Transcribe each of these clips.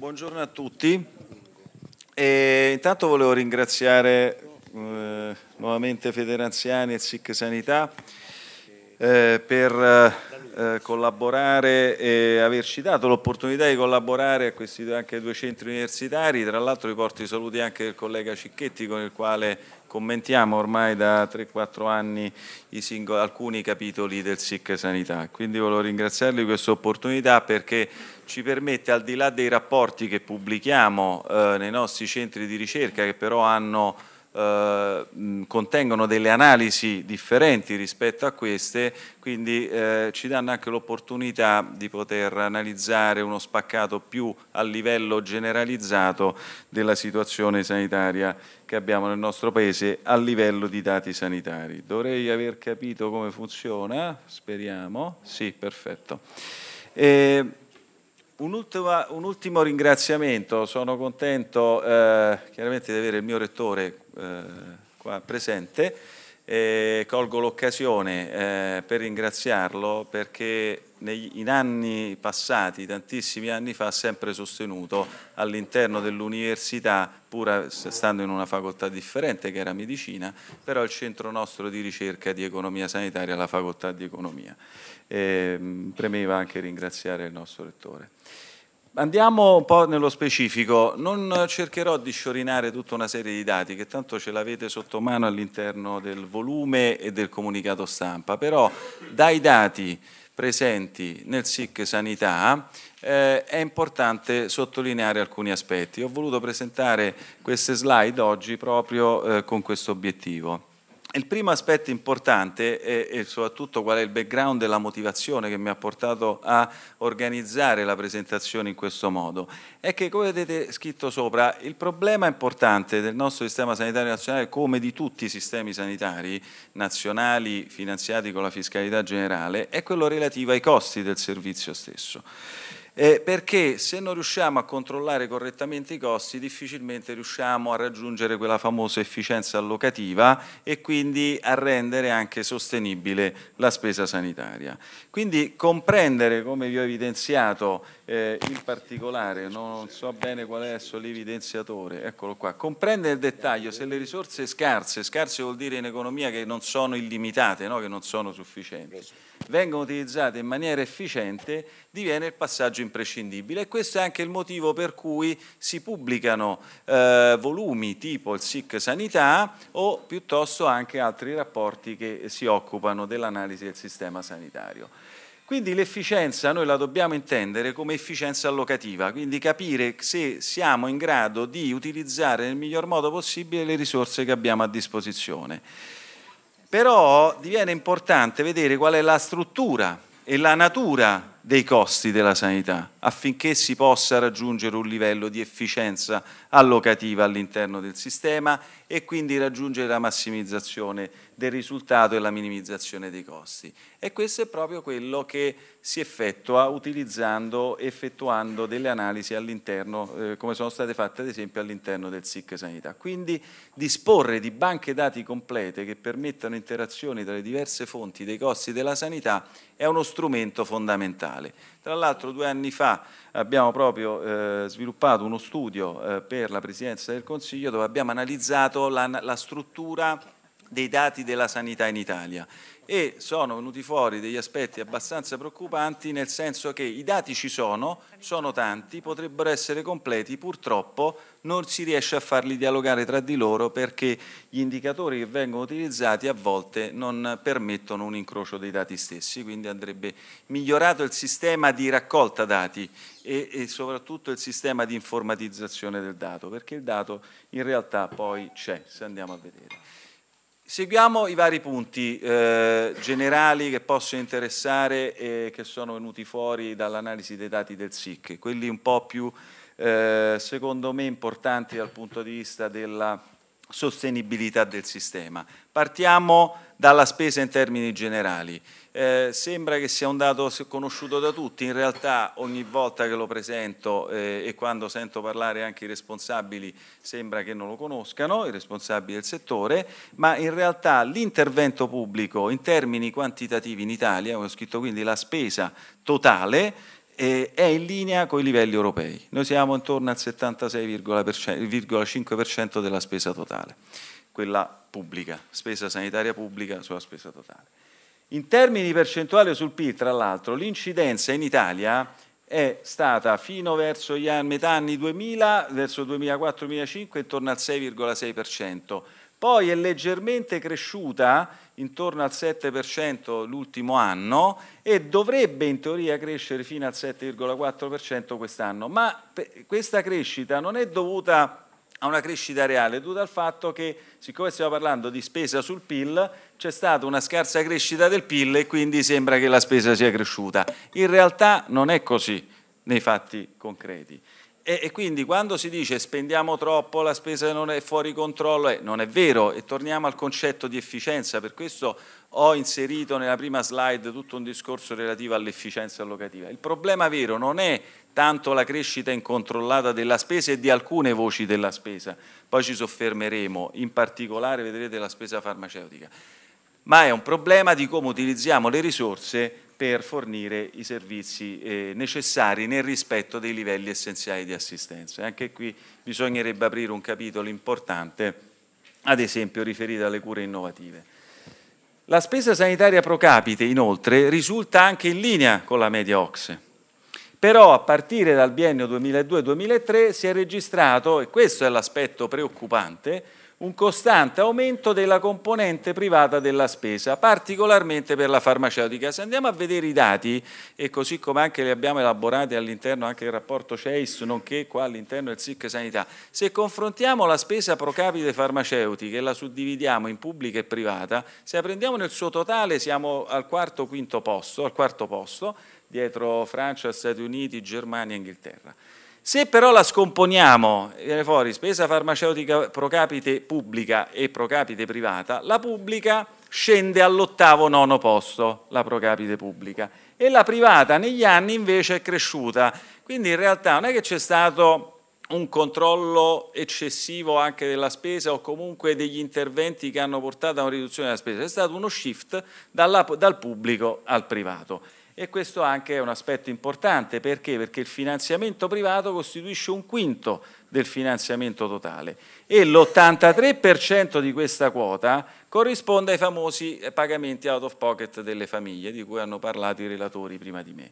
Buongiorno a tutti. E intanto volevo ringraziare eh, nuovamente Federanziani e SIC Sanità eh, per eh, collaborare e averci dato l'opportunità di collaborare a questi anche due centri universitari. Tra l'altro vi porto i saluti anche del collega Cicchetti con il quale commentiamo ormai da 3-4 anni singoli, alcuni capitoli del SIC Sanità. Quindi volevo ringraziarli di questa opportunità perché ci permette, al di là dei rapporti che pubblichiamo eh, nei nostri centri di ricerca, che però hanno eh, contengono delle analisi differenti rispetto a queste, quindi eh, ci danno anche l'opportunità di poter analizzare uno spaccato più a livello generalizzato della situazione sanitaria che abbiamo nel nostro Paese a livello di dati sanitari. Dovrei aver capito come funziona, speriamo. Sì, perfetto. E un ultimo, un ultimo, ringraziamento, sono contento eh, chiaramente di avere il mio rettore eh, qua presente. E colgo l'occasione eh, per ringraziarlo perché negli, in anni passati, tantissimi anni fa, ha sempre sostenuto all'interno dell'università, pur stando in una facoltà differente che era medicina, però il centro nostro di ricerca di economia sanitaria, la facoltà di economia. E, ehm, mh, premeva anche ringraziare il nostro rettore. Andiamo un po' nello specifico, non cercherò di sciorinare tutta una serie di dati che tanto ce l'avete sotto mano all'interno del volume e del comunicato stampa, però dai dati presenti nel SIC Sanità eh, è importante sottolineare alcuni aspetti. Ho voluto presentare queste slide oggi proprio eh, con questo obiettivo. Il primo aspetto importante è, soprattutto qual è il background e la motivazione che mi ha portato a organizzare la presentazione in questo modo. È che, come vedete scritto sopra, il problema importante del nostro sistema sanitario nazionale, come di tutti i sistemi sanitari nazionali finanziati con la fiscalità generale, è quello relativo ai costi del servizio stesso eh, perché se non riusciamo a controllare correttamente i costi difficilmente riusciamo a raggiungere quella famosa efficienza allocativa e quindi a rendere anche sostenibile la spesa sanitaria. Quindi comprendere, come vi ho evidenziato eh, in particolare, non so bene qual è adesso l'evidenziatore, eccolo qua, comprendere nel dettaglio se le risorse scarse, scarse vuol dire in economia che non sono illimitate, no? che non sono sufficienti vengono utilizzate in maniera efficiente diviene il passaggio imprescindibile e questo è anche il motivo per cui si pubblicano eh, volumi tipo il SIC Sanità o piuttosto anche altri rapporti che si occupano dell'analisi del sistema sanitario. Quindi l'efficienza noi la dobbiamo intendere come efficienza allocativa, quindi capire se siamo in grado di utilizzare nel miglior modo possibile le risorse che abbiamo a disposizione. Però diviene importante vedere qual è la struttura e la natura dei costi della sanità affinché si possa raggiungere un livello di efficienza allocativa all'interno del sistema e quindi raggiungere la massimizzazione del risultato e la minimizzazione dei costi. E questo è proprio quello che si effettua utilizzando, effettuando delle analisi all'interno, eh, come sono state fatte ad esempio all'interno del SIC Sanità. Quindi disporre di banche dati complete che permettano interazioni tra le diverse fonti dei costi della sanità è uno strumento fondamentale digitale. Tra l'altro due anni fa abbiamo proprio eh, sviluppato uno studio eh, per la Presidenza del Consiglio dove abbiamo analizzato la, la struttura dei dati della sanità in Italia e sono venuti fuori degli aspetti abbastanza preoccupanti nel senso che i dati ci sono, sono tanti, potrebbero essere completi, purtroppo non si riesce a farli dialogare tra di loro perché gli indicatori che vengono utilizzati a volte non permettono un incrocio dei dati stessi, quindi andrebbe migliorato il sistema di raccolta dati e, e soprattutto il sistema di informatizzazione del dato, perché il dato in realtà poi c'è, se andiamo a vedere. Seguiamo i vari punti eh, generali che possono interessare e che sono venuti fuori dall'analisi dei dati del SIC, quelli un po' più, eh, secondo me, importanti dal punto di vista della sostenibilità del sistema. Partiamo dalla spesa in termini generali. Eh, sembra che sia un dato conosciuto da tutti, in realtà ogni volta che lo presento eh, e quando sento parlare anche i responsabili sembra che non lo conoscano, i responsabili del settore, ma in realtà l'intervento pubblico in termini quantitativi in Italia, ho scritto quindi la spesa totale, è in linea con i livelli europei. Noi siamo intorno al 76,5% della spesa totale, quella pubblica, spesa sanitaria pubblica sulla spesa totale. In termini percentuali sul PIL, tra l'altro, l'incidenza in Italia è stata fino verso gli anni, metà anni 2000, verso 2004-2005, intorno al 6,6% poi è leggermente cresciuta intorno al 7% l'ultimo anno e dovrebbe in teoria crescere fino al 7,4% quest'anno, ma questa crescita non è dovuta a una crescita reale, è dovuta al fatto che siccome stiamo parlando di spesa sul PIL, c'è stata una scarsa crescita del PIL e quindi sembra che la spesa sia cresciuta. In realtà non è così nei fatti concreti. E, e, quindi quando si dice spendiamo troppo, la spesa non è fuori controllo, eh, non è vero e torniamo al concetto di efficienza, per questo ho inserito nella prima slide tutto un discorso relativo all'efficienza allocativa. Il problema vero non è tanto la crescita incontrollata della spesa e di alcune voci della spesa, poi ci soffermeremo, in particolare vedrete la spesa farmaceutica, ma è un problema di come utilizziamo le risorse per fornire i servizi eh, necessari nel rispetto dei livelli essenziali di assistenza. E anche qui bisognerebbe aprire un capitolo importante, ad esempio riferito alle cure innovative. La spesa sanitaria pro capite, inoltre, risulta anche in linea con la media OXE. Però a partire dal biennio 2002-2003 si è registrato, e questo è l'aspetto preoccupante, un costante aumento della componente privata della spesa, particolarmente per la farmaceutica. Se andiamo a vedere i dati, e così come anche li abbiamo elaborati all'interno anche del rapporto CEIS, nonché qua all'interno del SIC Sanità, se confrontiamo la spesa pro capite farmaceutica e la suddividiamo in pubblica e privata, se la prendiamo nel suo totale siamo al quarto quinto posto, al quarto posto, dietro Francia, Stati Uniti, Germania e Inghilterra. Se però la scomponiamo, viene fuori spesa farmaceutica pro capite pubblica e pro capite privata, la pubblica scende all'ottavo nono posto, la pro capite pubblica, e la privata negli anni invece è cresciuta. Quindi in realtà non è che c'è stato un controllo eccessivo anche della spesa o comunque degli interventi che hanno portato a una riduzione della spesa, è stato uno shift dalla, dal pubblico al privato. E questo anche è un aspetto importante, perché? Perché il finanziamento privato costituisce un quinto del finanziamento totale e l'83% di questa quota corrisponde ai famosi pagamenti out of pocket delle famiglie, di cui hanno parlato i relatori prima di me.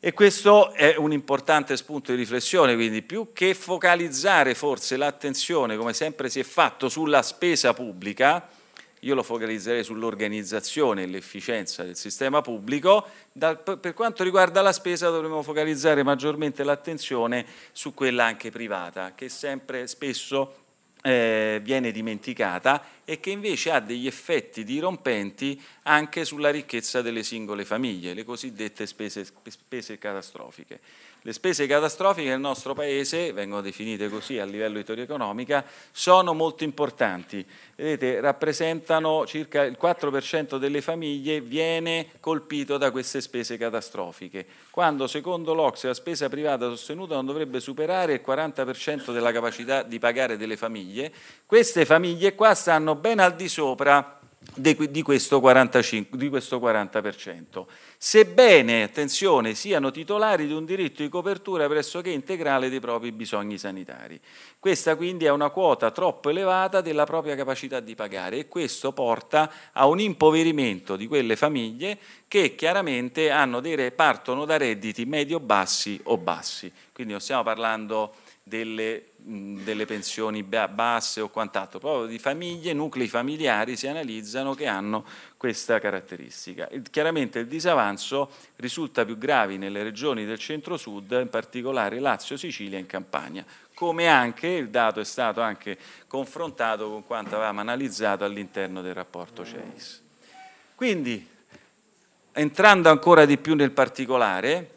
E questo è un importante spunto di riflessione, quindi più che focalizzare forse l'attenzione, come sempre si è fatto, sulla spesa pubblica, io lo focalizzerei sull'organizzazione e l'efficienza del sistema pubblico, da, per quanto riguarda la spesa dovremmo focalizzare maggiormente l'attenzione su quella anche privata, che sempre spesso eh, viene dimenticata e che invece ha degli effetti dirompenti anche sulla ricchezza delle singole famiglie, le cosiddette spese, spese catastrofiche. Le spese catastrofiche nel nostro Paese, vengono definite così a livello di teoria economica, sono molto importanti. Vedete, rappresentano circa il 4% delle famiglie viene colpito da queste spese catastrofiche, quando secondo l'Ox la spesa privata sostenuta non dovrebbe superare il 40% della capacità di pagare delle famiglie. Queste famiglie qua stanno ben al di sopra di questo, 45, di questo 40%, sebbene, attenzione, siano titolari di un diritto di copertura pressoché integrale dei propri bisogni sanitari. Questa quindi è una quota troppo elevata della propria capacità di pagare e questo porta a un impoverimento di quelle famiglie che chiaramente dei, partono da redditi medio-bassi o bassi. Quindi non stiamo parlando delle, mh, delle pensioni basse o quant'altro, proprio di famiglie, nuclei familiari si analizzano che hanno questa caratteristica. Il, chiaramente il disavanzo risulta più grave nelle regioni del centro-sud, in particolare Lazio, Sicilia e Campania, come anche il dato è stato anche confrontato con quanto avevamo analizzato all'interno del rapporto CEIS. Quindi, entrando ancora di più nel particolare,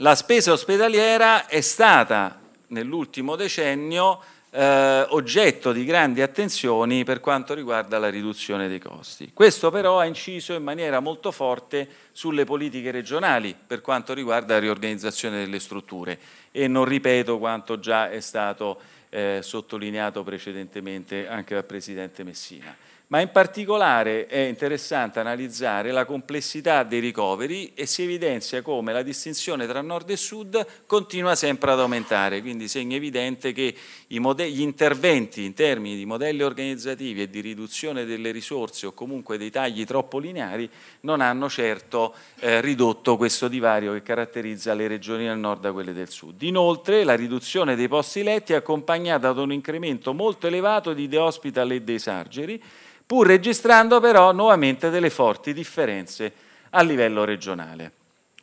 la spesa ospedaliera è stata nell'ultimo decennio eh, oggetto di grandi attenzioni per quanto riguarda la riduzione dei costi. Questo però ha inciso in maniera molto forte sulle politiche regionali per quanto riguarda la riorganizzazione delle strutture e non ripeto quanto già è stato eh, sottolineato precedentemente anche dal Presidente Messina ma in particolare è interessante analizzare la complessità dei ricoveri e si evidenzia come la distinzione tra nord e sud continua sempre ad aumentare, quindi segno evidente che gli interventi in termini di modelli organizzativi e di riduzione delle risorse o comunque dei tagli troppo lineari non hanno certo eh, ridotto questo divario che caratterizza le regioni del nord da quelle del sud. Inoltre la riduzione dei posti letti è accompagnata da un incremento molto elevato di de hospital e dei sargeri, pur registrando però nuovamente delle forti differenze a livello regionale.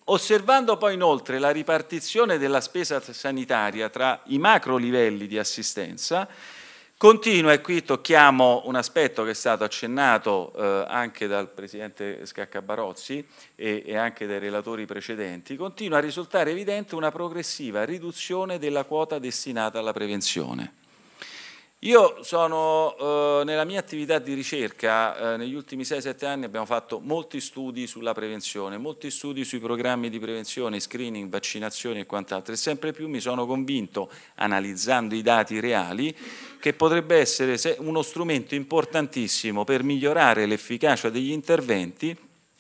Osservando poi inoltre la ripartizione della spesa sanitaria tra i macro livelli di assistenza, continua, e qui tocchiamo un aspetto che è stato accennato eh, anche dal Presidente Scaccabarozzi e, e anche dai relatori precedenti, continua a risultare evidente una progressiva riduzione della quota destinata alla prevenzione. Io sono, eh, nella mia attività di ricerca, eh, negli ultimi 6-7 anni abbiamo fatto molti studi sulla prevenzione, molti studi sui programmi di prevenzione, screening, vaccinazioni e quant'altro e sempre più mi sono convinto, analizzando i dati reali, che potrebbe essere uno strumento importantissimo per migliorare l'efficacia degli interventi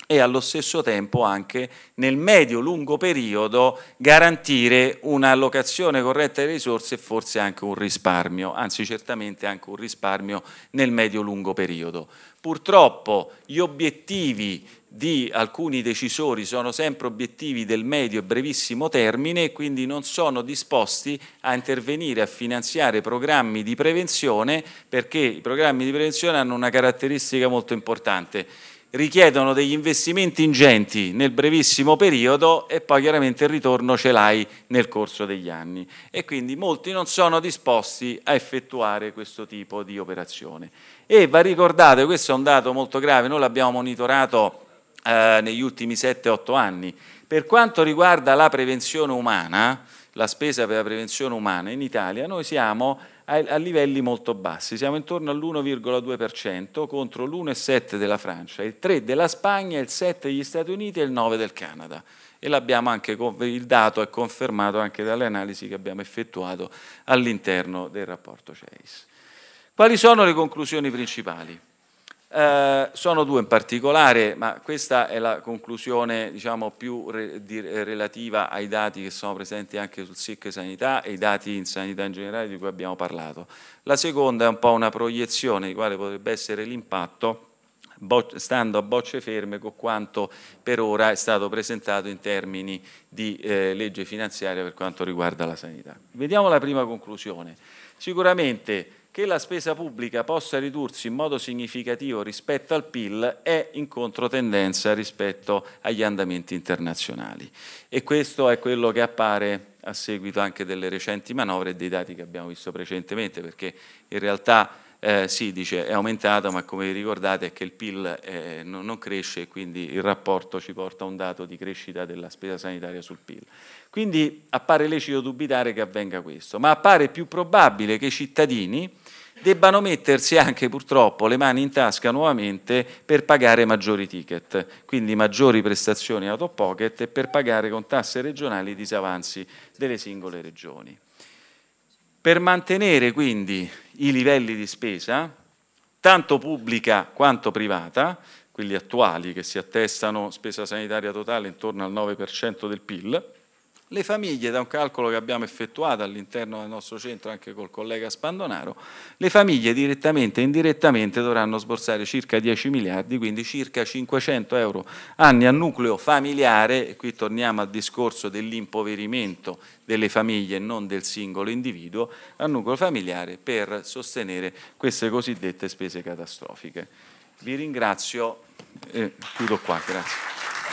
e allo stesso tempo anche nel medio-lungo periodo garantire un'allocazione corretta delle risorse e forse anche un risparmio, anzi certamente anche un risparmio nel medio-lungo periodo. Purtroppo gli obiettivi di alcuni decisori sono sempre obiettivi del medio e brevissimo termine e quindi non sono disposti a intervenire a finanziare programmi di prevenzione perché i programmi di prevenzione hanno una caratteristica molto importante richiedono degli investimenti ingenti nel brevissimo periodo e poi chiaramente il ritorno ce l'hai nel corso degli anni e quindi molti non sono disposti a effettuare questo tipo di operazione. E va ricordato, questo è un dato molto grave, noi l'abbiamo monitorato eh, negli ultimi 7-8 anni, per quanto riguarda la prevenzione umana, la spesa per la prevenzione umana in Italia, noi siamo a, livelli molto bassi, siamo intorno all'1,2% contro l'1,7% della Francia, il 3% della Spagna, il 7% degli Stati Uniti e il 9% del Canada. E anche, il dato è confermato anche dalle analisi che abbiamo effettuato all'interno del rapporto CEIS. Quali sono le conclusioni principali? Eh, sono due in particolare, ma questa è la conclusione diciamo, più re, di, eh, relativa ai dati che sono presenti anche sul SIC Sanità e i dati in sanità in generale di cui abbiamo parlato. La seconda è un po' una proiezione di quale potrebbe essere l'impatto stando a bocce ferme con quanto per ora è stato presentato in termini di eh, legge finanziaria per quanto riguarda la sanità. Vediamo la prima conclusione. Sicuramente che la spesa pubblica possa ridursi in modo significativo rispetto al PIL è in controtendenza rispetto agli andamenti internazionali. E questo è quello che appare a seguito anche delle recenti manovre e dei dati che abbiamo visto precedentemente, perché in realtà eh, si sì, dice è aumentato, ma come vi ricordate è che il PIL eh, non, non, cresce e quindi il rapporto ci porta a un dato di crescita della spesa sanitaria sul PIL. Quindi appare lecito dubitare che avvenga questo, ma appare più probabile che i cittadini debbano mettersi anche purtroppo le mani in tasca nuovamente per pagare maggiori ticket, quindi maggiori prestazioni out of pocket e per pagare con tasse regionali i disavanzi delle singole regioni. Per mantenere quindi i livelli di spesa, tanto pubblica quanto privata, quelli attuali che si attestano spesa sanitaria totale intorno al 9% del PIL, le famiglie, da un calcolo che abbiamo effettuato all'interno del nostro centro anche col collega Spandonaro, le famiglie direttamente e indirettamente dovranno sborsare circa 10 miliardi, quindi circa 500 euro anni a nucleo familiare, e qui torniamo al discorso dell'impoverimento delle famiglie e non del singolo individuo, al nucleo familiare per sostenere queste cosiddette spese catastrofiche. Vi ringrazio e chiudo qua, grazie.